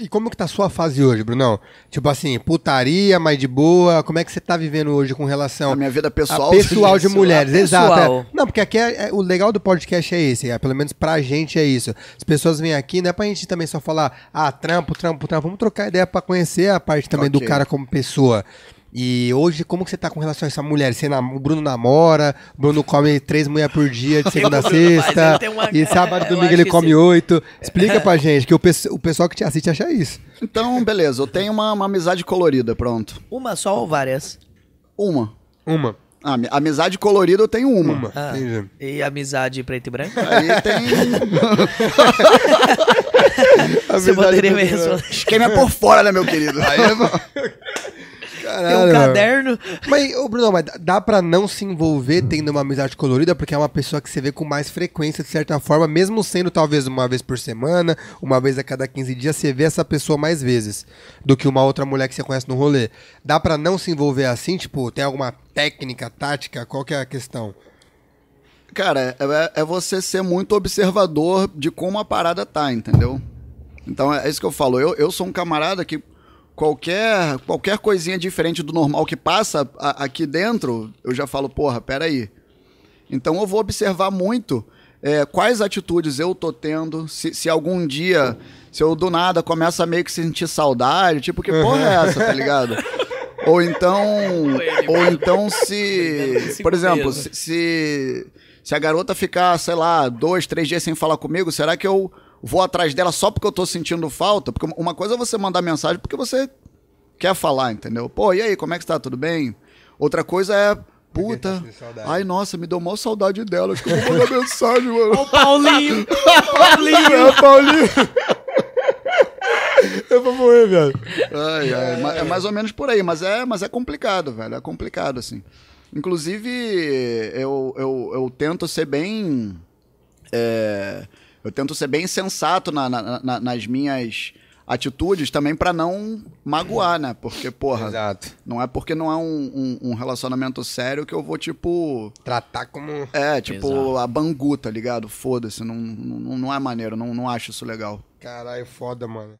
E como que tá a sua fase hoje, Brunão? Tipo assim, putaria, mas de boa, como é que você tá vivendo hoje com relação... A minha vida pessoal. pessoal de mulheres, pessoal. exato. É. Não, porque aqui é, é, o legal do podcast é esse, é, pelo menos pra gente é isso. As pessoas vêm aqui, não é pra gente também só falar, ah, trampo, trampo, trampo, vamos trocar ideia pra conhecer a parte também okay. do cara como pessoa. E hoje, como que você tá com relação a essa mulher? Você nam o Bruno namora, o Bruno come três mulheres por dia de segunda a sexta, uma... e sábado e domingo ele come oito. Explica é. pra gente, que o, pe o pessoal que te assiste acha isso. Então, beleza, eu tenho uma, uma amizade colorida, pronto. Uma só ou várias? Uma. Uma. Ah, amizade colorida eu tenho uma. uma. Ah, e amizade preto e branco? Aí tem. Você poderia mesmo? Esquema Queima por fora, né, meu querido? Aí é... Caralho. Tem um caderno. Mas, ô Bruno, mas dá pra não se envolver tendo uma amizade colorida, porque é uma pessoa que você vê com mais frequência, de certa forma, mesmo sendo talvez uma vez por semana, uma vez a cada 15 dias, você vê essa pessoa mais vezes do que uma outra mulher que você conhece no rolê. Dá pra não se envolver assim? Tipo, tem alguma técnica, tática? Qual que é a questão? Cara, é, é, é você ser muito observador de como a parada tá, entendeu? Então é isso que eu falo. Eu, eu sou um camarada que qualquer, qualquer coisinha diferente do normal que passa a, aqui dentro, eu já falo, porra, peraí. Então eu vou observar muito é, quais atitudes eu tô tendo, se, se, algum dia, se eu do nada começo a meio que sentir saudade, tipo, que porra é essa, tá ligado? ou então, ou então se, por exemplo, se, se, se a garota ficar, sei lá, dois, três dias sem falar comigo, será que eu vou atrás dela só porque eu tô sentindo falta. Porque uma coisa é você mandar mensagem porque você quer falar, entendeu? Pô, e aí, como é que você tá? Tudo bem? Outra coisa é. Puta, tá ai nossa, me deu mó saudade dela. Acho que eu vou mandar mensagem, mano. Ô, Paulinho! Paulinho! É, Paulinho! Eu vou morrer, velho. Ai, ai, é, é, é mais ou menos por aí, mas é, mas é complicado, velho. É complicado, assim. Inclusive, eu, eu, eu tento ser bem. É, eu tento ser bem sensato na, na, na, nas minhas atitudes também para não magoar, né? Porque, porra, Exato. não é porque não é um, um, um, relacionamento sério que eu vou, tipo. Tratar como. É, tipo, Exato. a bangu, tá ligado? Foda-se, não, não, não é maneiro, não, não acho isso legal. Caralho, foda, mano.